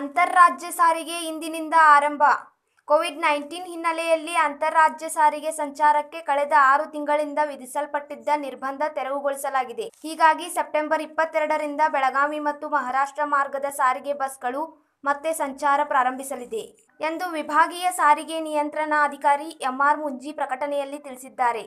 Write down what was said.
ಅಂತರರಾಜ್ಯ ಸಾರಿಗೆ ಇಂದಿನಿಂದ ಆರಂಭ ಕೋವಿಡ್ ನೈನ್ಟೀನ್ ಹಿನ್ನೆಲೆಯಲ್ಲಿ ಅಂತಾರಾಜ್ಯ ಸಾರಿಗೆ ಸಂಚಾರಕ್ಕೆ ಕಳೆದ ಆರು ತಿಂಗಳಿಂದ ವಿಧಿಸಲ್ಪಟ್ಟಿದ್ದ ನಿರ್ಬಂಧ ತೆರವುಗೊಳಿಸಲಾಗಿದೆ ಹೀಗಾಗಿ ಸೆಪ್ಟೆಂಬರ್ ಇಪ್ಪತ್ತೆರಡರಿಂದ ಬೆಳಗಾವಿ ಮತ್ತು ಮಹಾರಾಷ್ಟ್ರ ಮಾರ್ಗದ ಸಾರಿಗೆ ಬಸ್ಗಳು ಮತ್ತೆ ಸಂಚಾರ ಪ್ರಾರಂಭಿಸಲಿದೆ ಎಂದು ವಿಭಾಗೀಯ ಸಾರಿಗೆ ನಿಯಂತ್ರಣಾಧಿಕಾರಿ ಎಂಆರ್ ಮುಂಜಿ ಪ್ರಕಟಣೆಯಲ್ಲಿ ತಿಳಿಸಿದ್ದಾರೆ